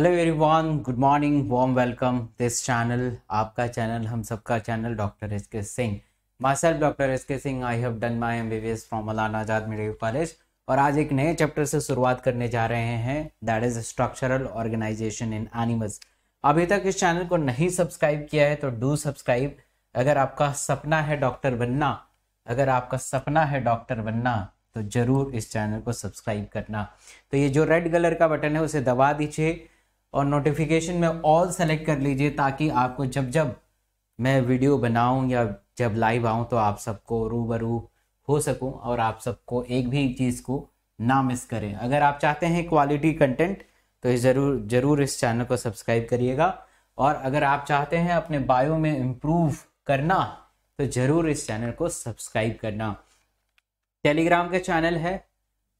Hello everyone good morning warm welcome this channel आपका channel हम सबका channel doctor S K Singh myself doctor S K Singh I have done my M B B S from Maulana Azad medical college और आज एक नए chapter से शुरुआत करने जा रहे हैं that is structural organisation in animals अभी तक इस चैनल को नहीं सब्सक्राइब किया है तो डू सब्सक्राइब अगर आपका सपना है डॉक्टर बनना अगर आपका सपना है डॉक्टर बनना तो ज़रूर इस चैनल को सब्सक्राइब करना तो ये जो रेड कलर का बटन है उसे दबा दीजिए और नोटिफिकेशन में ऑल सेलेक्ट कर लीजिए ताकि आपको जब जब मैं वीडियो बनाऊं या जब लाइव आऊं तो आप सबको रूबरू हो सकूं और आप सबको एक भी चीज़ को ना मिस करें अगर आप चाहते हैं क्वालिटी कंटेंट तो ज़रूर ज़रूर इस चैनल को सब्सक्राइब करिएगा और अगर आप चाहते हैं अपने बायो में इम्प्रूव करना तो ज़रूर इस चैनल को सब्सक्राइब करना टेलीग्राम का चैनल है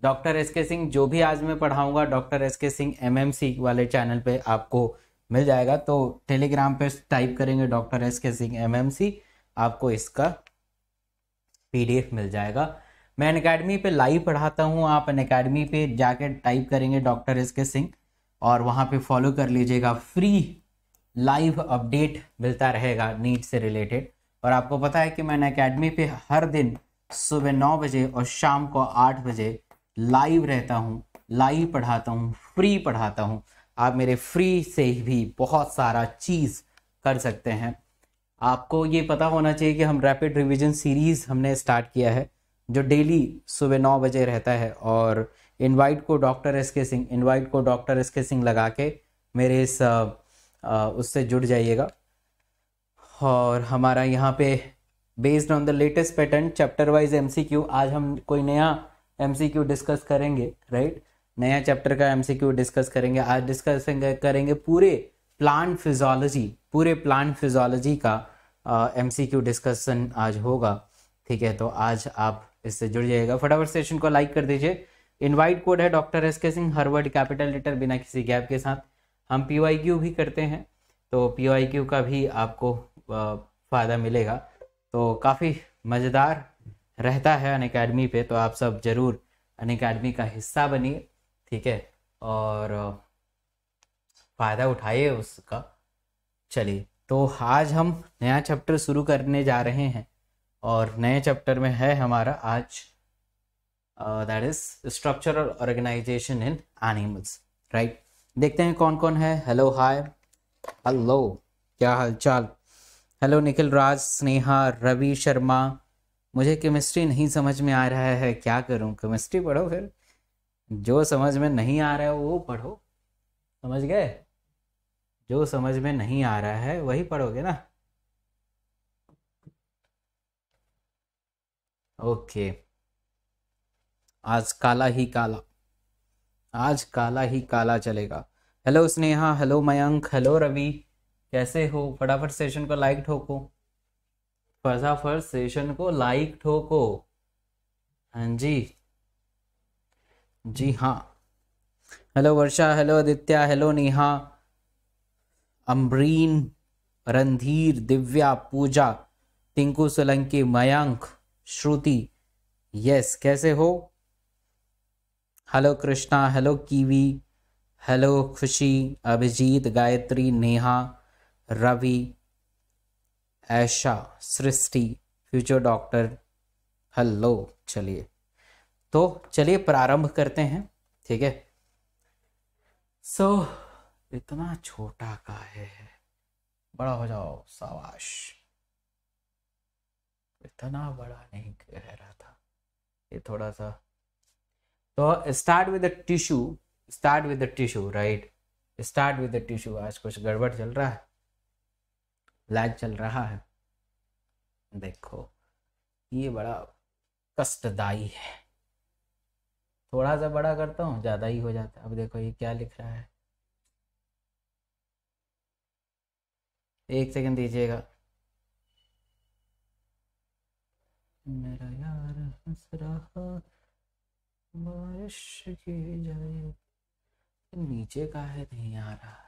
डॉक्टर एस के सिंह जो भी आज मैं पढ़ाऊंगा doctor S K Singh M M C वाले चैनल पे आपको मिल जाएगा तो टेलीग्राम पे टाइप करेंगे doctor S K Singh M M C आपको इसका पीडीएफ मिल जाएगा मैं अकेडमी पर लाइव पढ़ाता हूँ आप अकेडमी पर जाके टाइप करेंगे डॉक्टर एस के सिंह और वहाँ पे फॉलो कर लीजिएगा फ्री लाइव अपडेट मिलता रहेगा नीट से रिलेटेड और आपको पता है कि मैं अकेडमी पर हर दिन सुबह नौ बजे और शाम को आठ बजे लाइव रहता हूँ लाइव पढ़ाता हूँ फ्री पढ़ाता हूँ आप मेरे फ्री से भी बहुत सारा चीज़ कर सकते हैं आपको ये पता होना चाहिए कि हम रैपिड रिवीजन सीरीज़ हमने स्टार्ट किया है जो डेली सुबह नौ बजे रहता है और इनवाइट को doctor S K Singh invite को डॉक्टर एस के सिंह लगा के मेरे इस उससे जुड़ जाइएगा और हमारा यहाँ पे based on the latest pattern chapter wise MCQ आज हम कोई नया एम डिस्कस करेंगे राइट नया चैप्टर का एम डिस्कस करेंगे आज डिस्कस करेंगे पूरे प्लांट फिजोलॉजी पूरे प्लांट फिजोलॉजी का एम डिस्कशन आज होगा ठीक है तो आज आप इससे जुड़ जाइएगा फटाफट सेशन को लाइक कर दीजिए इनवाइट कोड है doctor S K Singh हर्वर्ड capital letter बिना किसी गैप के साथ हम पी भी करते हैं तो पी का भी आपको फ़ायदा मिलेगा तो काफ़ी मज़ेदार रहता है अन अकेडमी पे तो आप सब ज़रूर अन अकेडमी का हिस्सा बनिए ठीक है और फ़ायदा उठाइए उसका चलिए तो आज हम नया चैप्टर शुरू करने जा रहे हैं और नए चैप्टर में है हमारा आज that is structural organisation in animals right देखते हैं कौन कौन है हेलो हाय हेलो क्या हाल चाल हेलो निखिल राज स्नेहा रवि शर्मा मुझे केमिस्ट्री नहीं समझ में आ रहा है क्या करूं केमिस्ट्री पढ़ो फिर जो समझ में नहीं आ रहा है वो पढ़ो समझ गए जो समझ में नहीं आ रहा है वही पढ़ोगे ना ओके आज काला ही काला आज काला ही काला चलेगा hello Sneha hello Mayank hello Ravi कैसे हो फटाफट सेशन को लाइक ठोको फटाफट सेशन को लाइक ठोको हाँ जी जी हाँ hello Varsha hello Aditya hello Neha Ambreen Randhir Divya Pooja Tinku Solanki Mayank Shruti yes कैसे हो hello Krishna hello Kiwi hello Khushi Abhijeet Gayatri Neha Ravi Aisha Srishti future doctor hello चलिए तो चलिए प्रारंभ करते हैं ठीक है सो so, इतना छोटा का है बड़ा हो जाओ सावाश इतना बड़ा नहीं कह रहा था ये थोड़ा सा तो start with the tissue start with the tissue right start with the tissue आज कुछ गड़बड़ चल रहा है लैग चल रहा है देखो ये बड़ा कष्टदायी है थोड़ा सा बड़ा करता हूँ ज़्यादा ही हो जाता है अब देखो ये क्या लिख रहा है एक सेकंड दीजिएगा मेरा यार हंस रहा बारिश की जाए नीचे का है नहीं आ रहा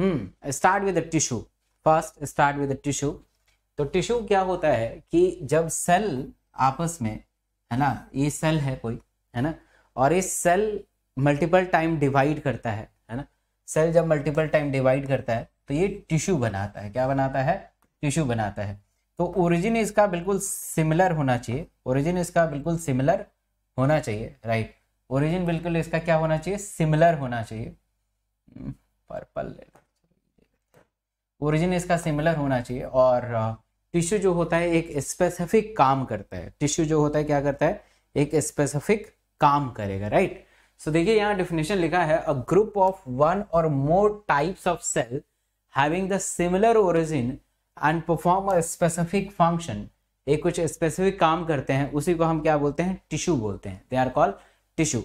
hmm start with tissue first start with tissue तो टिश्यू क्या होता है कि जब सेल आपस में है ना ये सेल है कोई है ना और इस सेल मल्टीपल टाइम डिवाइड करता है है ना सेल जब मल्टीपल टाइम डिवाइड करता है तो ये टिश्यू बनाता है क्या बनाता है टिश्यू बनाता है तो ओरिजिन इसका बिल्कुल सिमिलर होना चाहिए ओरिजिन इसका बिल्कुल सिमिलर होना चाहिए राइट ओरिजिन बिल्कुल इसका क्या होना चाहिए सिमिलर होना चाहिए हम्म, पर्पल ले ओरिजिन इसका सिमिलर होना चाहिए और टिश्यू जो होता है एक स्पेसिफिक काम करता है टिश्यू जो होता है क्या करता है एक स्पेसिफिक काम करेगा राइट सो देखिए यहाँ डिफिनेशन लिखा है अ ग्रुप ऑफ वन और more types of cell having the similar origin and perform a specific function एक कुछ स्पेसिफिक काम करते हैं उसी को हम क्या बोलते हैं टिश्यू बोलते हैं they are call tissue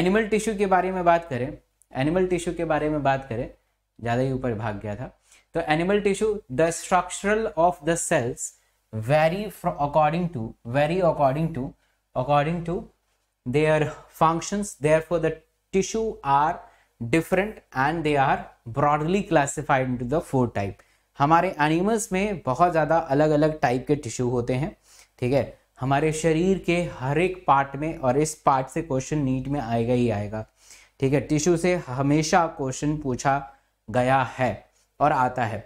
animal tissue के बारे में बात करें एनिमल टिश्यू के बारे में बात करें ज़्यादा ही ऊपर भाग गया था तो animal tissue the structural of the cells very according to very according to according to they are function their for the tissue are different and they are broadly classified in the four type हमारे animals में बहुत ज़्यादा अलग अलग type के tissue होते हैं ठीक है हमारे शरीर के हर एक पार्ट में और इस पार्ट से क्वेश्चन नीट में आएगा ही आएगा ठीक है टिश्यू से हमेशा क्वेश्चन पूछा गया है और आता है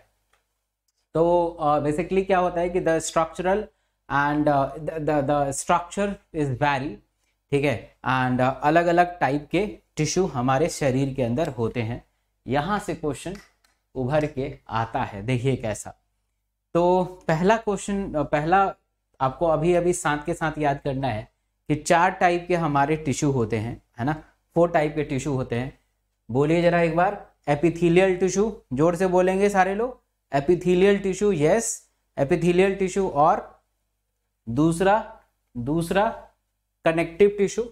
तो बेसिकली uh, क्या होता है कि the structural and the structure is very ठीक है एंड uh, अलग अलग टाइप के टिश्यू हमारे शरीर के अंदर होते हैं यहाँ से क्वेश्चन उभर के आता है देखिए कैसा तो पहला क्वेश्चन पहला आपको अभी अभी साथ के साथ याद करना है कि चार टाइप के हमारे टिश्यू होते हैं है ना फोर टाइप के टिश्यू होते हैं बोलिए जरा एक बार एपिथीलियल टिश्यू जोर से बोलेंगे सारे लोग epithelial tissue yes epithelial tissue और दूसरा दूसरा कनेक्टिव टिश्यू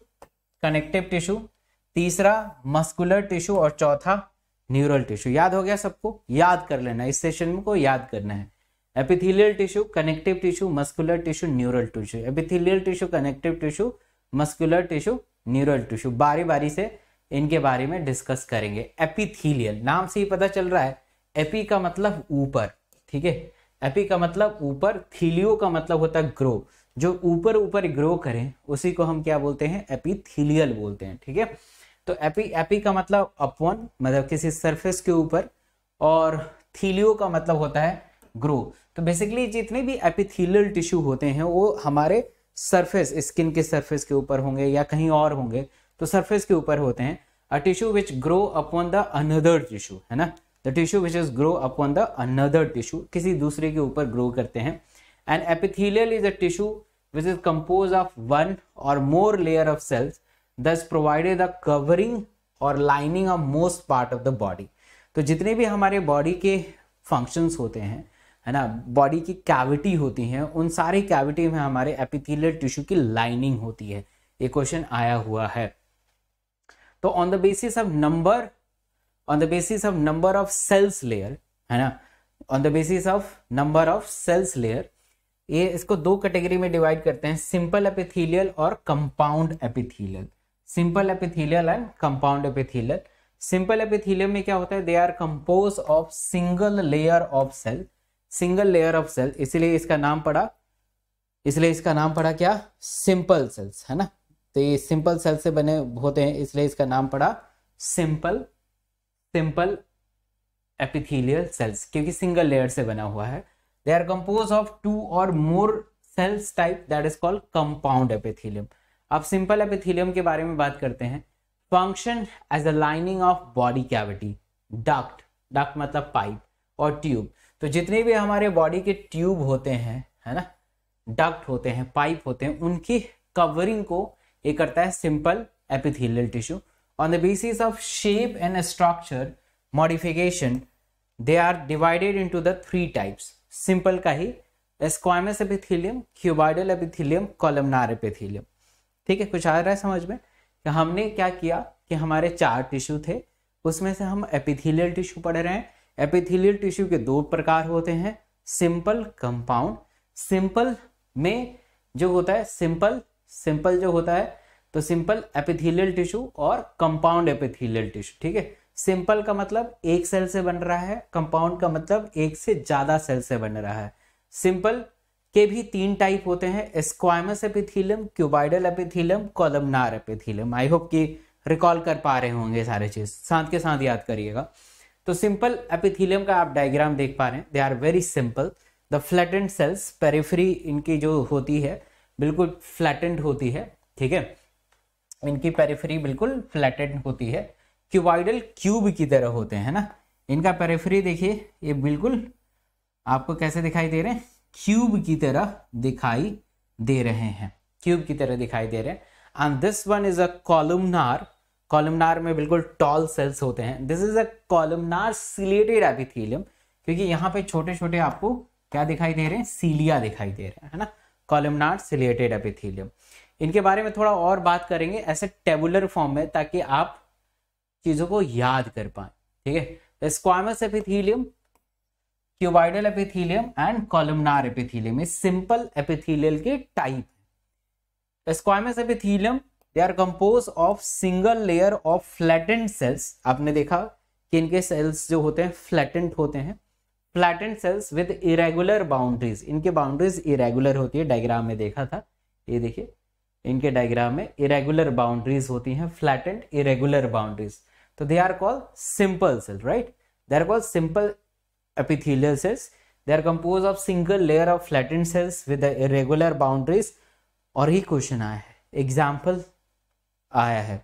कनेक्टिव टिश्यू तीसरा मस्कुलर टिश्यू और चौथा न्यूरल टिश्यू याद हो गया सबको याद कर लेना इस सेशन को याद करना है epithelial tissue connective tissue muscular tissue neural tissue epithelial tissue connective tissue muscular tissue neural tissue बारी बारी से इनके बारे में डिस्कस करेंगे एपिथीलियल नाम से ही पता चल रहा है एपी का मतलब ऊपर ठीक है एपी का मतलब ऊपर थीलियो का मतलब होता है ग्रो जो ऊपर ऊपर ग्रो करें उसी को हम क्या बोलते हैं एपिथीलियल बोलते हैं ठीक है तो एपी एपी का मतलब अपवन मतलब किसी सरफेस के ऊपर और थीलियो का मतलब होता है ग्रो तो बेसिकली जितने भी एपिथीलियल टिश्यू होते हैं वो हमारे सरफेस स्किन के सरफेस के ऊपर होंगे या कहीं और होंगे तो सरफेस के ऊपर होते हैं a tissue which grow upon the another tissue है ना the tissue which is grow upon the another tissue किसी दूसरे के ऊपर ग्रो करते हैं and epithelial is a tissue which is compose of one और more layer of cells thus provided a covering or lining of most part of the body तो जितने भी हमारे बॉडी के फंक्शंस होते हैं है ना बॉडी की कैविटी होती है उन सारी कैविटी में हमारे एपिथीलियल टिश्यू की लाइनिंग होती है ये क्वेश्चन आया हुआ है तो on the basis of number on the basis of number of cells layer है ना on the basis of number of cells layer ये इसको दो कैटेगरी में डिवाइड करते हैं सिंपल एपिथेलियल और compound epithelial simple epithelial and compound epithelial simple epithelium में क्या होता है they are compose of single layer of cell single layer of cell इसलिए इसका नाम पड़ा इसलिए इसका नाम पड़ा क्या सिंपल सेल्स है ना तो ये सिंपल सेल से बने होते हैं इसलिए इसका नाम पड़ा सिंपल सिंपल एपिथीलियल सेल्स क्योंकि सिंगल लेयर से बना हुआ है they are compose of two or more cells type that is called compound epithelium अब सिंपल एपिथीलियम के बारे में बात करते हैं function as a lining of body cavity duct duct मतलब पाइप और ट्यूब तो जितने भी हमारे बॉडी के ट्यूब होते हैं है ना डक्ट होते हैं पाइप होते हैं उनकी कवरिंग को ये करता है simple epithelial tissue on the basis of shape and structure modification they are divided into the three types simple का ही squamous epithelium cuboidal epithelium columnar epithelium ठीक है कुछ आ रहा है समझ में कि हमने क्या किया कि हमारे चार टिश्यू थे उसमें से हम एपिथीलियल टिश्यू पढ़ रहे हैं एपिथीलियल टिश्यू के दो प्रकार होते हैं सिंपल कंपाउंड सिंपल में जो होता है सिंपल सिंपल जो होता है तो सिंपल एपिथेलियल टिश्यू और कंपाउंड एपिथेलियल टिश्यू ठीक है सिंपल का मतलब एक सेल से बन रहा है कंपाउंड का मतलब एक से ज्यादा सेल से बन रहा है सिंपल के भी तीन टाइप होते हैं squamous epithelium cuboidal epithelium columnar epithelium I hope कि रिकॉल कर पा रहे होंगे सारे चीज साथ के साथ याद करिएगा तो सिंपल एपिथीलियम का आप डायग्राम देख पा रहे हैं they are very simple the flattened cells periphery इनकी जो होती है बिल्कुल फ्लैटेंड होती है ठीक है इनकी पेरिफेरी बिल्कुल फ्लैटेंड होती है क्यूबाइडल क्यूब की तरह होते हैं ना इनका पेरिफेरी देखिए ये बिल्कुल आपको कैसे दिखाई दे रहे हैं क्यूब की तरह दिखाई दे रहे हैं क्यूब की तरह दिखाई दे रहे हैं and this one is a columnar columnar में बिल्कुल टॉल सेल्स होते हैं this is a columnar ciliated epithelium क्योंकि यहाँ पे छोटे छोटे आपको क्या दिखाई दे रहे हैं सीलिया दिखाई दे रहे हैं है ना कॉलमनार सिलेटेड एपिथीलियम इनके बारे में थोड़ा और बात करेंगे ऐसे टेबुलर फॉर्म में ताकि आप चीजों को याद कर पाए ठीक है squamous epithelium cuboidal epithelium and columnar epithelium ये सिंपल एपिथीलियल के type squamous epithelium they are compose of single layer of flattened cells आपने देखा कि इनके सेल्स जो होते हैं फ्लैटेंड होते हैं flattened cells with irregular boundaries इनके बाउंड्रीज इरेगुलर होती है डायग्राम में देखा था ये देखिए इनके डायग्राम में इरेगुलर बाउंड्रीज होती हैं फ्लैटेंड इरेगुलर बाउंड्रीज तो they are called simple cell right they are called simple epithelial cells they are compose of single layer of flattened cells with the irregular boundaries. और ही question आया है example आया है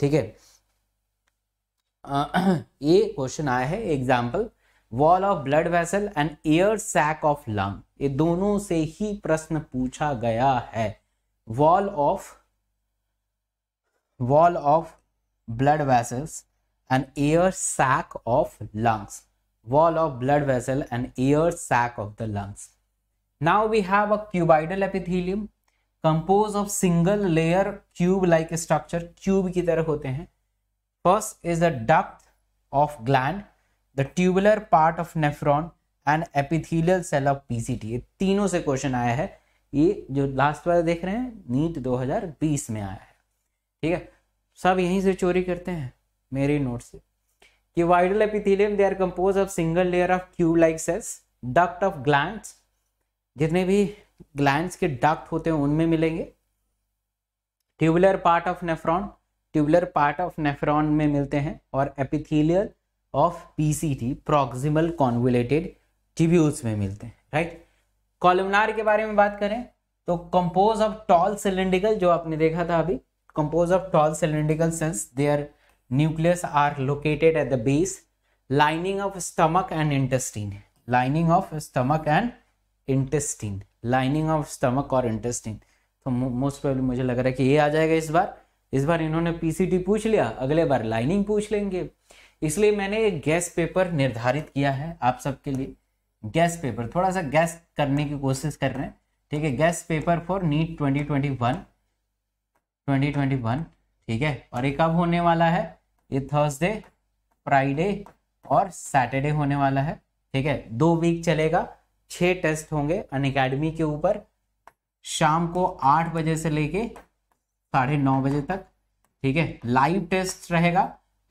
ठीक है ये क्वेश्चन आया है example wall of blood vessel and air sac of lung ये दोनों से ही प्रश्न पूछा गया है wall of wall of blood vessels and air sac of lungs wall of blood vessel and air sac of the lungs now we have a cuboidal epithelium compose of single layer cube like structure cube की तरह होते हैं first is the duct of gland the tubular part of nephron and epithelial cell of PCT ये तीनों से question आया है ये जो लास्ट वाला देख रहे हैं नीट 2020 में आया है ठीक है सब यहीं से चोरी करते हैं मेरे नोट से cuboidal epithelium they are compose of single layer of tube like cells duct of gland जितने भी ग्लैंड के डक्ट होते हैं उनमें मिलेंगे tubular part of nephron tubular part of nephron में मिलते हैं और epithelial of PCT proximal convoluted tubules में मिलते हैं राइट कॉलमनार के बारे में बात करें तो कंपोज ऑफ टॉल सिलेंड्रिकल जो आपने देखा था अभी compose of tall cylindrical cells their nucleus are located at the base lining of stomach and intestine lining of stomach and intestine lining of stomach और इंटेस्टिन तो मोस्ट प्रॉब्लम मुझे लग रहा है कि ये आ जाएगा इस बार इस बार इन्होंने पीसीटी पूछ लिया अगले बार लाइनिंग पूछ लेंगे इसलिए मैंने एक गैस पेपर निर्धारित किया है आप सबके लिए गैस पेपर थोड़ा सा गैस करने की कोशिश कर रहे हैं ठीक है गैस पेपर फॉर नीट 2021 2021 ठीक है और ये कब होने वाला है ये थर्सडे फ्राइडे और सैटरडे होने वाला है ठीक है दो वीक चलेगा छह टेस्ट होंगे अन अकेडमी के ऊपर शाम को आठ बजे से लेके साढ़े नौ बजे तक ठीक है लाइव टेस्ट रहेगा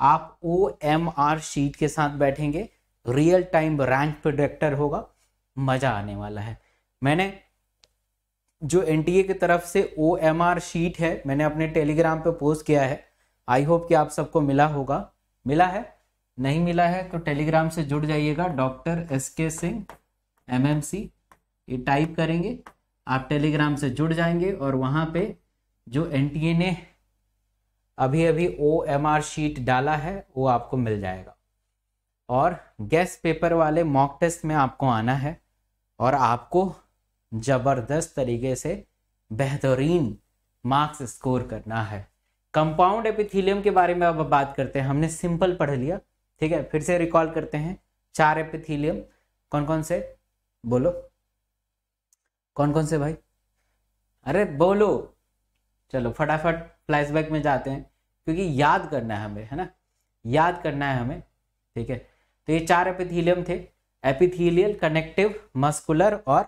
आप ओ एम आर शीट के साथ बैठेंगे रियल टाइम रैंक प्रोडक्टर होगा मज़ा आने वाला है मैंने जो एन की तरफ से ओ एम आर शीट है मैंने अपने टेलीग्राम पे पोस्ट किया है आई होप कि आप सबको मिला होगा मिला है नहीं मिला है तो टेलीग्राम से जुड़ जाइएगा doctor S K Singh M M C ये टाइप करेंगे आप टेलीग्राम से जुड़ जाएंगे और वहाँ पे जो एन ने अभी अभी ओ एम आर शीट डाला है वो आपको मिल जाएगा और गैस पेपर वाले मॉक टेस्ट में आपको आना है और आपको ज़बरदस्त तरीके से बेहतरीन मार्क्स स्कोर करना है कंपाउंड एपिथीलियम के बारे में अब बात करते हैं हमने सिंपल पढ़ लिया ठीक है फिर से रिकॉल करते हैं चार एपिथीलियम कौन कौन से बोलो कौन कौन से भाई अरे बोलो चलो फटाफट फ्लैशबैक में जाते हैं क्योंकि याद करना है हमें है ना याद करना है हमें ठीक है तो ये चार एपिथीलियम थे एपिथीलियल कनेक्टिव मस्कुलर और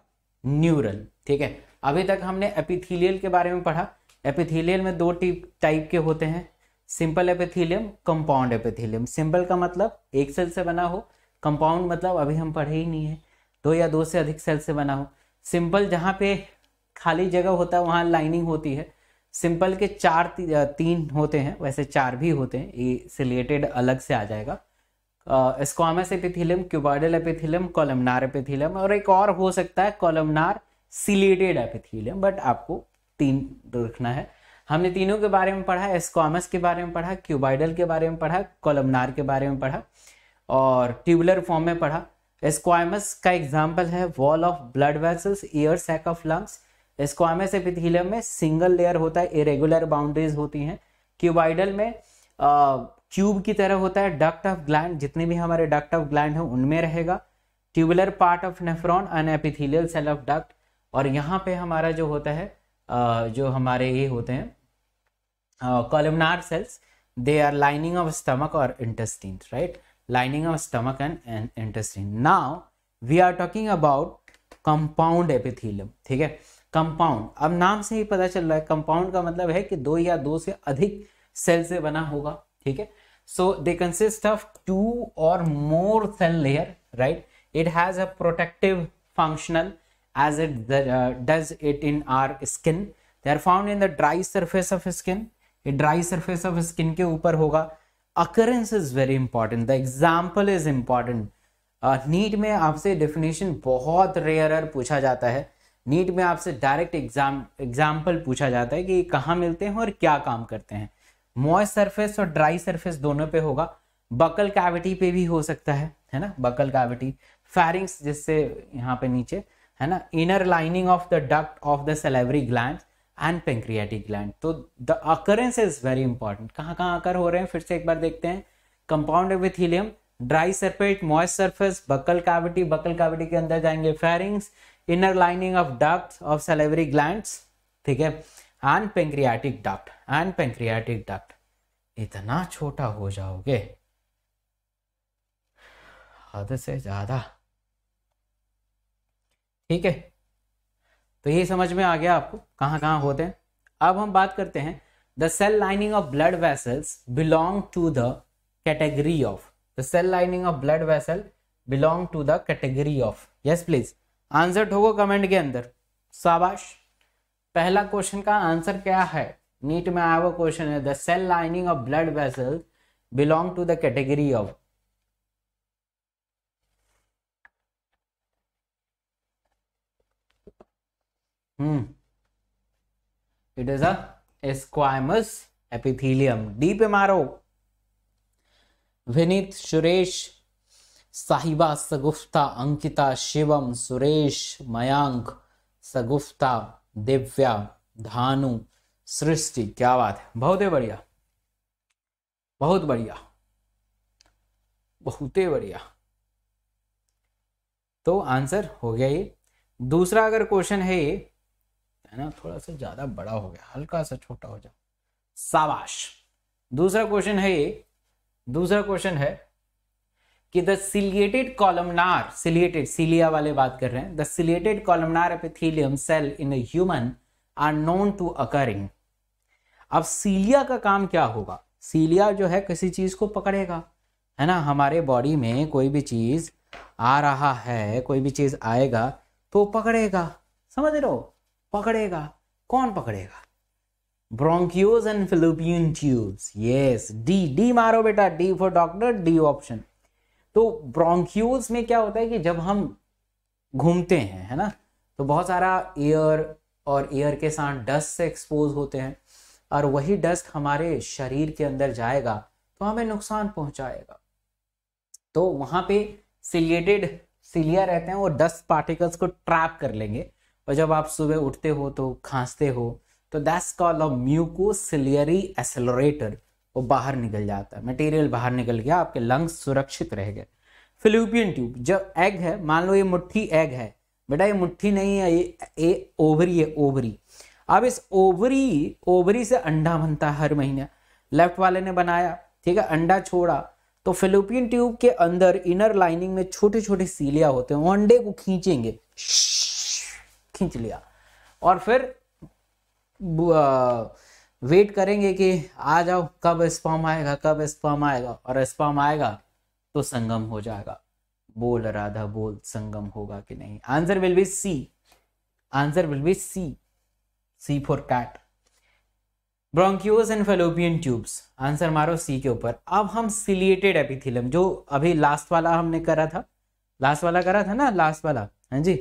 न्यूरल ठीक है अभी तक हमने एपिथीलियल के बारे में पढ़ा एपिथीलियल में दो टाइप के होते हैं simple epithelium compound epithelium simple का मतलब एक सेल से बना हो कंपाउंड मतलब अभी हम पढ़े ही नहीं है दो या दो से अधिक सेल से बना हो सिंपल जहाँ पे खाली जगह होता है वहाँ लाइनिंग होती है सिंपल के चार ती, तीन होते हैं वैसे चार भी होते हैं ये सिलेटेड अलग से आ जाएगा squamous epithelium cuboidal epithelium columnar epithelium और एक और हो सकता है कॉलमनार सिलेटेड एपिथिलियम बट आपको तीन रखना है हमने तीनों के बारे में पढ़ा एस्कॉमस के बारे में पढ़ा क्यूबाइडल के बारे में पढ़ा कॉलमनार के बारे में पढ़ा और ट्यूबुलर फॉर्म में पढ़ा एस्कॉमस का एग्जाम्पल है wall of blood vessels air sac of lungs squamous epithelium में सिंगल लेयर होता है इरेगुलर बाउंड्रीज होती हैं क्यूबाइडल में क्यूब की तरह होता है डक्ट ऑफ ग्लैंड जितने भी हमारे डक्ट ऑफ ग्लैंड हैं उनमें रहेगा tubular part of nephron and epithelial cell of duct और यहाँ पे हमारा जो होता है जो हमारे ये होते हैं columnar cells they are lining of stomach और intestine right of stomach and and intestine now we are talking about compound epithelium ठीक है कंपाउंड अब नाम से ही पता चल रहा है कंपाउंड का मतलब है कि दो या दो से अधिक सेल से बना होगा ठीक है so they consist of two or more cell layer right it has a protective functional as it does it in our skin they are found in the dry surface of skin dry surface of skin के ऊपर होगा occurrence is very important the example is important NEET में आपसे definition बहुत rare पूछा जाता है NEET में आपसे डायरेक्ट एग्जाम एग्जाम्पल पूछा जाता है कि कहाँ मिलते हैं और क्या काम करते हैं मॉइस्ट सरफेस और ड्राई सरफेस दोनों पे होगा बकल कैविटी पे भी हो सकता है है ना बकल कैविटी फैरिंग्स जिससे यहाँ पे नीचे है ना inner lining of the duct of the salivary gland and pancreatic gland तो the occurrence is very important कहाँ कहाँ अकर हो रहे हैं फिर से एक बार देखते हैं compound with dry surface moist surface buccal cavity buccal cavity के अंदर जाएंगे pharynx inner lining of duct of salivary gland ठीक है and pancreatic duct and pancreatic duct इतना छोटा हो जाओगे हद से ज्यादा ठीक है तो ये समझ में आ गया आपको कहां कहां होते हैं अब हम बात करते हैं the cell lining of blood vessels belong to the category of the cell lining of blood vessel belong to the category of yes please answer ठोको कमेंट के अंदर शाबाश पहला क्वेश्चन का आंसर क्या है नीट में आया हुआ क्वेश्चन है the cell lining of blood vessel belong to the category of hmm it is a epithelium D पे मारो विनीत सुरेश साहिबा सगुफ्ता अंकिता शिवम सुरेश मयांक सगुफ्ता दिव्या धानु सृष्टि क्या बात है बहुत ही बढ़िया बहुत बढ़िया बहुत ही बढ़िया तो आंसर हो गया ये दूसरा अगर क्वेश्चन है ये है ना थोड़ा सा ज्यादा बड़ा हो गया हल्का सा छोटा हो जाओ साबाश दूसरा क्वेश्चन है ये दूसरा क्वेश्चन है कि the ciliated columnar ciliated cilia वाले बात कर रहे हैं the ciliated columnar epithelium cell in human are known to occurring अब सीलिया का काम क्या होगा सीलिया जो है किसी चीज को पकड़ेगा है ना हमारे बॉडी में कोई भी चीज आ रहा है कोई भी चीज आएगा तो पकड़ेगा समझ रहे हो पकड़ेगा कौन पकड़ेगा bronchioles and fallopian tubes yes D D मारो बेटा D for doctor D option तो ब्रोंक्यूल्स में क्या होता है कि जब हम घूमते हैं है ना तो बहुत सारा एयर और एयर के साथ डस्ट से एक्सपोज होते हैं और वही डस्ट हमारे शरीर के अंदर जाएगा तो हमें नुकसान पहुंचाएगा तो वहां पे सिलियेटेड सिलिया रहते हैं वो डस्ट पार्टिकल्स को ट्रैप कर लेंगे और जब आप सुबह उठते हो तो खांसते हो तो that's call a mucociliary escalator वो बाहर निकल जाता है मटेरियल बाहर निकल गया आपके लंग्स सुरक्षित रह गए फिलिपियन ट्यूब जब एग है मान लो ये मुट्ठी एग है बेटा ये मुट्ठी नहीं है ये ओवरी है ओवरी अब इस ओवरी ओवरी से अंडा बनता है हर महीने लेफ्ट वाले ने बनाया ठीक है अंडा छोड़ा तो फिलिपियन ट्यूब के अंदर इनर लाइनिंग में छोटे छोटे सीलिया होते हैं वो अंडे को खींचेंगे खींच लिया और फिर वेट करेंगे कि आ जाओ कब स्पॉम आएगा कब स्पॉम आएगा और स्पॉम आएगा तो संगम हो जाएगा बोल राधा बोल संगम होगा कि नहीं answer will be C answer will be C C for cat bronchioles and fallopian tubes answer मारो सी के ऊपर अब हम सिलिएटेड एपिथिलम जो अभी लास्ट वाला हमने करा था लास्ट वाला करा था ना लास्ट वाला हाँ जी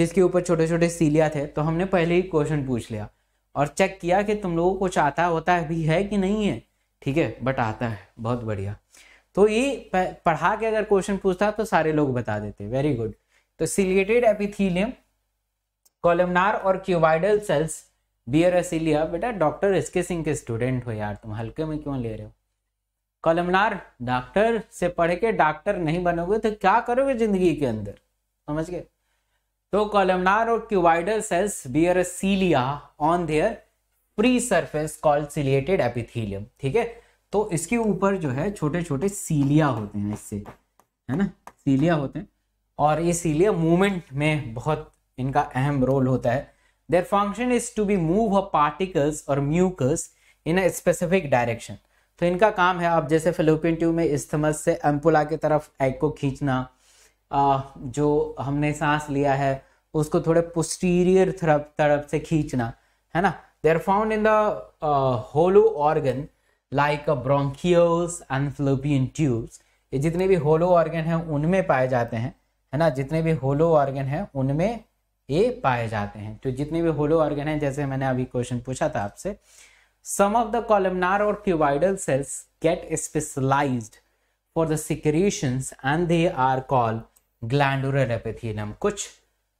जिसके ऊपर छोटे छोटे सीलिया थे तो हमने पहले ही क्वेश्चन पूछ लिया और चेक किया कि तुम लोगों को कुछ आता होता है भी है कि नहीं है ठीक है बट आता है बहुत बढ़िया तो ये पढ़ा के अगर क्वेश्चन पूछता तो सारे लोग बता देते वेरी गुड तो सिलिएटेड एपिथीलियम कॉलमनार और क्यूबाइडल सेल्स बियर एसिलिया बेटा डॉक्टर एस के सिंह के स्टूडेंट हो यार तुम हल्के में क्यों ले रहे हो कॉलमनार डॉक्टर से पढ़ के डॉक्टर नहीं बनोगे तो क्या करोगे जिंदगी के अंदर समझ गए तो कॉलमनार और cuboidal cells bear a cilia on their free surface called ciliated epithelium ठीक है तो इसके ऊपर जो है छोटे छोटे सीलिया होते हैं इससे है ना सीलिया होते हैं और ये सीलिया मूवमेंट में बहुत इनका अहम रोल होता है their function is to be move a particles or mucus in a specific direction तो इनका काम है आप जैसे फिलोपियन ट्यूब में इस्थमस से एम्पुला की तरफ एग को खींचना जो हमने सांस लिया है उसको थोड़े पुस्टीरियर तरफ तरफ से खींचना है ना they are found in the hollow organ like a and fallopian tubes ये जितने भी होलो ऑर्गन हैं उनमें पाए जाते हैं है ना जितने भी होलो ऑर्गन हैं उनमें ये पाए जाते हैं तो जितने भी होलो ऑर्गन हैं जैसे मैंने अभी क्वेश्चन पूछा था आपसे सम ऑफ द कॉलमनार और cuboidal cells get specialised for the secretions and they are called glandular epithelium कुछ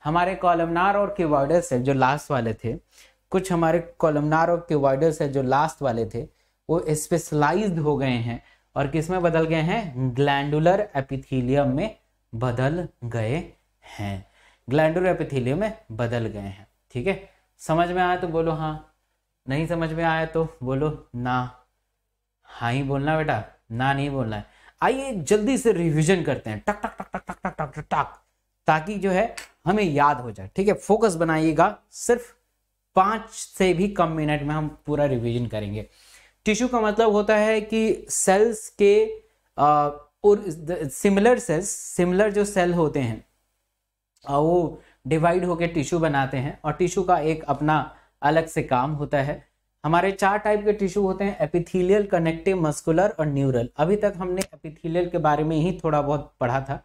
हमारे कॉलमनार और किवाइडस है जो लास्ट वाले थे कुछ हमारे कॉलमनार और किवाइडस है जो लास्ट वाले थे वो स्पेशलाइज हो गए हैं और किस में बदल गए हैं ग्लैंडुलर एपिथीलियम में बदल गए हैं ग्लैंडुलर एपिथीलियम में बदल गए हैं ठीक है समझ में आया तो बोलो हाँ नहीं समझ में आया तो बोलो ना हाँ ही बोलना बेटा ना नहीं बोलना है आइए जल्दी से रिवीजन करते हैं टक टक टक टक टक टक टटाक ताकि जो है हमें याद हो जाए ठीक है फोकस बनाइएगा सिर्फ पांच से भी कम मिनट में हम पूरा रिवीजन करेंगे टिश्यू का मतलब होता है कि सेल्स के और सिमिलर सेल्स सिमिलर जो सेल होते हैं वो डिवाइड होकर टिश्यू बनाते हैं और टिश्यू का एक अपना अलग से काम होता है हमारे चार टाइप के टिश्यू होते हैं एपिथीलियल कनेक्टिव मस्कुलर और न्यूरल अभी तक हमने एपिथीलियल के बारे में ही थोड़ा बहुत पढ़ा था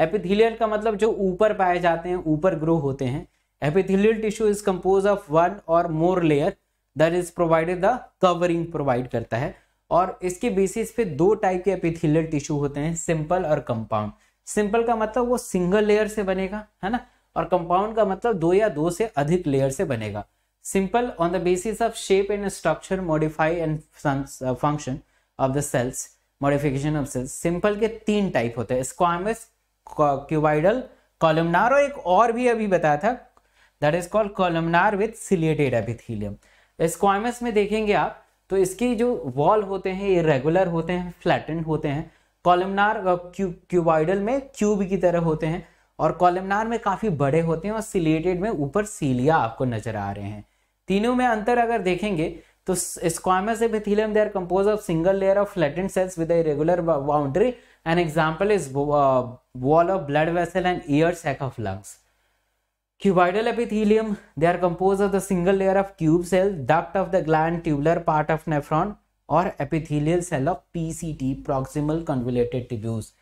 एपिथिलियल का मतलब जो ऊपर पाए जाते हैं ऊपर ग्रो होते हैं epithelial tissue is compose of one और more layer that is provided the covering provide करता है और इसके बेसिस पे दो टाइप के एपिथिलियल टिश्यू होते हैं सिंपल और कंपाउंड सिंपल का मतलब वो सिंगल लेयर से बनेगा है ना और कंपाउंड का मतलब दो या दो से अधिक लेयर से बनेगा simple on the basis of shape and structure modify and function of the cells modification of cells simple के तीन टाइप होते हैं स्क्वामस क्यूबाइडल कॉलमनार और एक और भी अभी बताया था that is called columnar with ciliated epithelium squamous में देखेंगे आप तो इसकी जो वॉल होते हैं ये रेगुलर होते हैं फ्लैटेंड होते हैं कॉलमनार क्यूबाइडल में क्यूब की तरह होते हैं और कॉलमनार में काफ़ी बड़े होते हैं और सिलेटेड में ऊपर सीलिया आपको नजर आ रहे हैं तीनों में अंतर अगर देखेंगे तो squamous epithelium they are compose of single layer of flattened cells with a regular boundary An example is uh, wall of blood vessel and ear sac of lungs. Cuboidal epithelium, they are composed of the single layer of tube cell, duct of the gland, tubular part of nephron or epithelial cell of PCT, proximal convoluted tubules.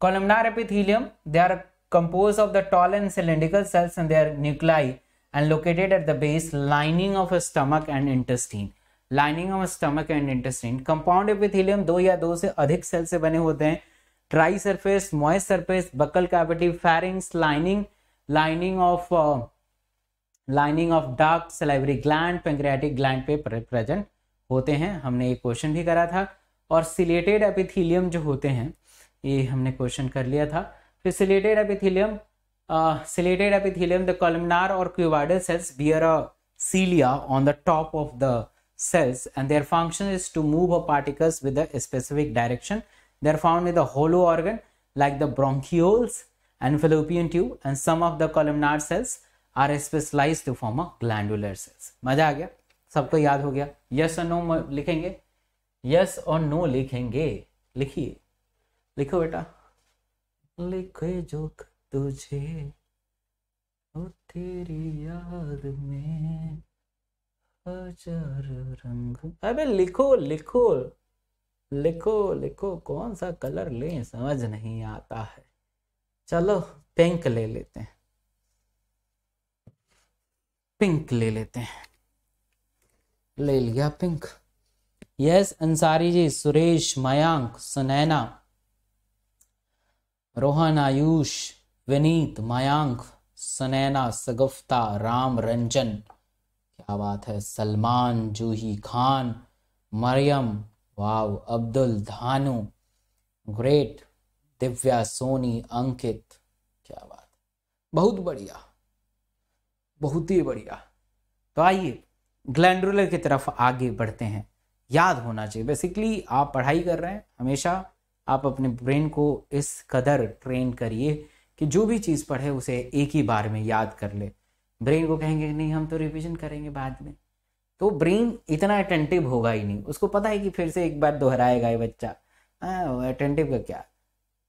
Columnar epithelium, they are composed of the tall and cylindrical cells and their nuclei and located at the base lining of a stomach and intestine. Lining of stomach and intestine compound epithelium दो या दो से अधिक cell से बने होते हैं dry surface moist surface buccal cavity pharynx lining lining of lining of डार्क सेलेवरी ग्लैंड पेंग्रेटिक ग्लैंड पे प्रेजेंट होते हैं हमने ये क्वेश्चन भी करा था और सिलेटेड एपिथीलियम जो होते हैं ये हमने क्वेश्चन कर लिया था फिर ciliated epithelium ciliated epithelium the columnar और cuboidal cells bear a cilia on the top of the cells and their function is to move a particles with a specific direction They are found in the hollow organ like the bronchioles and fallopian tube and some of the columnar cells are specialized to form a glandular cells. मजा aa gaya सबको याद हो गया yes और no लिखेंगे yes और no लिखेंगे लिखिए लिखो बेटा लिखे जो तुझे ओ तेरी याद में हजार रंग अबे लिखो लिखो लिखो लिखो कौन सा कलर लें समझ नहीं आता है चलो पिंक ले लेते हैं पिंक ले लेते हैं ले लिया पिंक यस अंसारी जी सुरेश मयांक सुनैना रोहन आयुष विनीत मयांक सुनैना सगुफ्ता राम रंजन क्या बात है सलमान जूही खान मरियम वाव अब्दुल धानु ग्रेट दिव्या सोनी अंकित क्या बात बहुत बढ़िया बहुत ही बढ़िया तो आइए ग्लैंडुलर की तरफ आगे बढ़ते हैं याद होना चाहिए बेसिकली आप पढ़ाई कर रहे हैं हमेशा आप अपने ब्रेन को इस कदर ट्रेन करिए कि जो भी चीज़ पढ़े उसे एक ही बार में याद कर ले ब्रेन को कहेंगे नहीं हम तो रिवीजन करेंगे बाद में तो ब्रेन इतना अटेंटिव होगा ही नहीं उसको पता है कि फिर से एक बार दोहराएगा ये बच्चा अटेंटिव हाँ, का क्या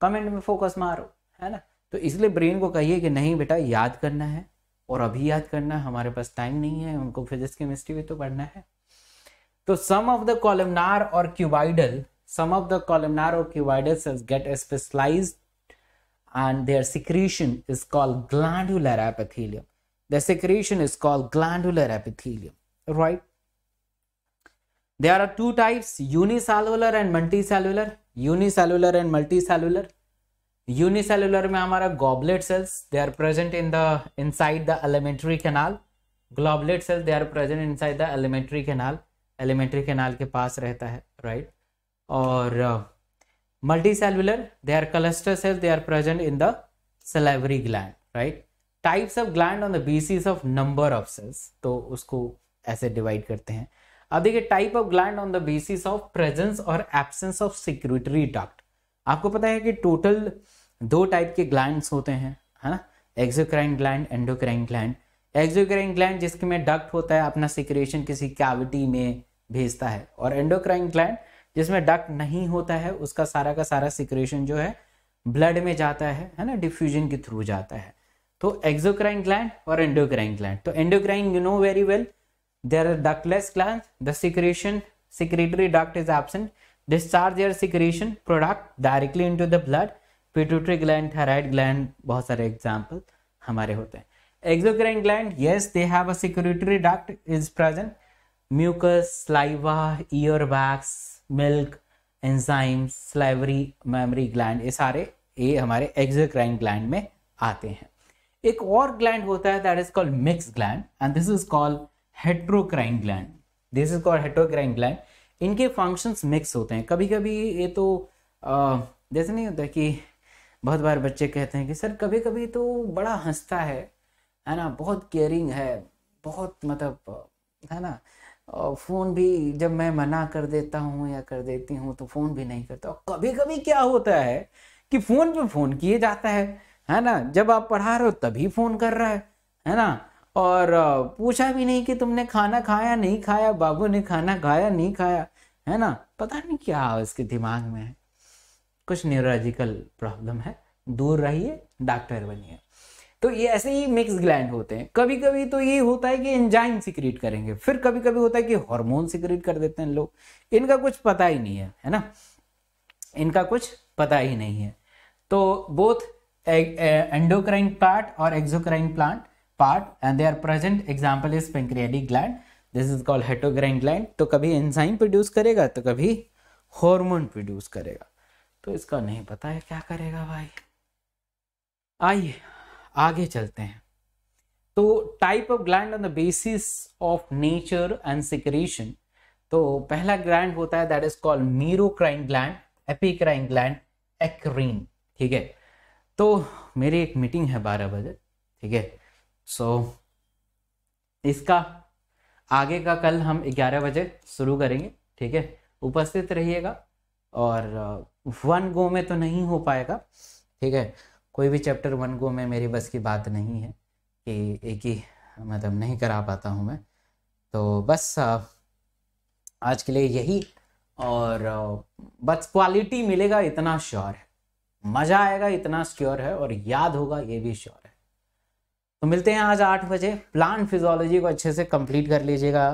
कमेंट में फोकस मारो है ना तो इसलिए ब्रेन को कहिए कि नहीं बेटा याद करना है और अभी याद करना है हमारे पास टाइम नहीं है उनको फिजिक्स केमिस्ट्री भी तो पढ़ना है तो सम ऑफ द कॉलमनार और cuboidal some of the columnar और cuboidal cells get specialise and their secretion is called glandular epithelium. The secretion is called glandular epithelium. right there are two types unicellular and multicellular unicellular and multicellular unicellular में हमारा goblet cells they are present in the inside the alimentary canal goblet cells they are present inside the alimentary canal alimentary canal के पास रहता है right और multicellular they are cluster cells they are present in the salivary gland right types of gland on the basis of number of cells तो उसको ऐसे divide करते हैं अब देखिए type of gland on the basis of presence और absence of secretory duct आपको पता है कि टोटल दो टाइप के ग्लैंड होते हैं है ना exocrine gland endocrine gland exocrine gland जिसके में डक्ट होता है अपना सिक्रेशन किसी कैविटी में भेजता है और एंडोक्राइन ग्लैंड जिसमें डक्ट नहीं होता है उसका सारा का सारा सिक्रेशन जो है ब्लड में जाता है है ना डिफ्यूजन के थ्रू जाता है तो एक्जोक्राइन ग्लैंड और एंडोक्राइन ग्लैंड तो endocrine you know very well There are ductless glands. The secretion, secretory duct is absent. Discharge their secretion product directly into the blood. Pituitary gland thyroid gland बहुत सारे example हमारे होते हैं exocrine gland yes they have a secretory duct is present mucus saliva ear wax milk enzyme salivary mammary gland ये सारे ये हमारे exocrine gland में आते हैं एक और ग्लैंड होता है that is called mix gland and this is called heterocrine gland this is called heterocrine gland इनके फंक्शंस मिक्स होते हैं कभी कभी ये तो आ, जैसे नहीं होता कि बहुत बार बच्चे कहते हैं कि सर कभी कभी तो बड़ा हंसता है है ना बहुत केयरिंग है बहुत मतलब है ना फ़ोन भी जब मैं मना कर देता हूँ या कर देती हूँ तो फ़ोन भी नहीं करता और कभी कभी क्या होता है कि फ़ोन पे फ़ोन किए जाता है है ना जब आप पढ़ा रहे हो तभी फ़ोन कर रहा है है ना और पूछा भी नहीं कि तुमने खाना खाया नहीं खाया बाबू ने खाना खाया नहीं खाया है ना पता नहीं क्या उसके दिमाग में है कुछ न्यूरोलॉजिकल प्रॉब्लम है दूर रहिए डॉक्टर बनिए तो ये ऐसे ही मिक्स ग्लैंड होते हैं कभी कभी तो ये होता है कि एंजाइम सिक्रिएट करेंगे फिर कभी कभी होता है कि हार्मोन सिक्रिएट कर देते हैं लोग इनका कुछ पता ही नहीं है है ना इनका कुछ पता ही नहीं है तो बोथ एंडोक्राइन पार्ट और exocrine plant part and they are present example is pancreatic gland this is called heterocrine gland तो कभी एंजाइम प्रोड्यूस करेगा तो कभी हॉर्मोन प्रोड्यूस करेगा तो इसका नहीं पता है क्या करेगा भाई आइए आगे चलते हैं तो type of gland on the basis of nature and secretion तो पहला ग्लैंड होता है that is called merocrine gland apocrine gland eccrine ठीक है तो मेरी एक मीटिंग है बारह बजे ठीक है सो so, इसका आगे का कल हम 11 बजे शुरू करेंगे ठीक है उपस्थित रहिएगा और वन uh, गो में तो नहीं हो पाएगा ठीक है कोई भी चैप्टर वन गो में मेरी बस की बात नहीं है कि एक ही मतलब नहीं करा पाता हूँ मैं तो बस uh, आज के लिए यही और uh, बस क्वालिटी मिलेगा इतना श्योर है मज़ा आएगा इतना श्योर है और याद होगा ये भी श्योर तो मिलते हैं आज आठ बजे प्लांट फिजोलॉजी को अच्छे से कंप्लीट कर लीजिएगा